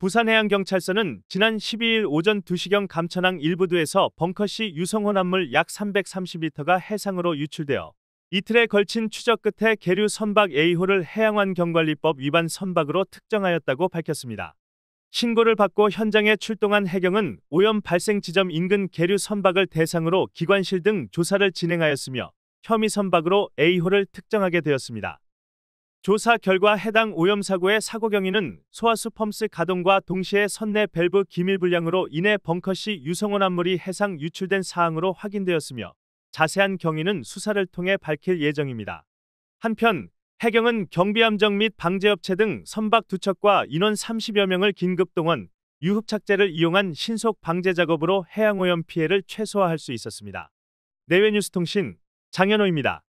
부산해양경찰서는 지난 12일 오전 2시경 감천항 일부두에서 벙커시 유성호 남물 약3 3 0리터가 해상으로 유출되어 이틀에 걸친 추적 끝에 계류 선박 A호를 해양환경관리법 위반 선박으로 특정하였다고 밝혔습니다. 신고를 받고 현장에 출동한 해경은 오염 발생 지점 인근 계류 선박을 대상으로 기관실 등 조사를 진행하였으며 혐의 선박으로 A호를 특정하게 되었습니다. 조사 결과 해당 오염 사고의 사고 경위는 소화수 펌스 가동과 동시에 선내 밸브 기밀 불량으로 인해 벙커시 유성원 함물이 해상 유출된 사항으로 확인되었으며 자세한 경위는 수사를 통해 밝힐 예정입니다. 한편 해경은 경비함정 및 방제업체 등 선박 두 척과 인원 30여 명을 긴급 동원, 유흡착제를 이용한 신속 방제 작업으로 해양오염 피해를 최소화할 수 있었습니다. 내외뉴스통신 장현호입니다.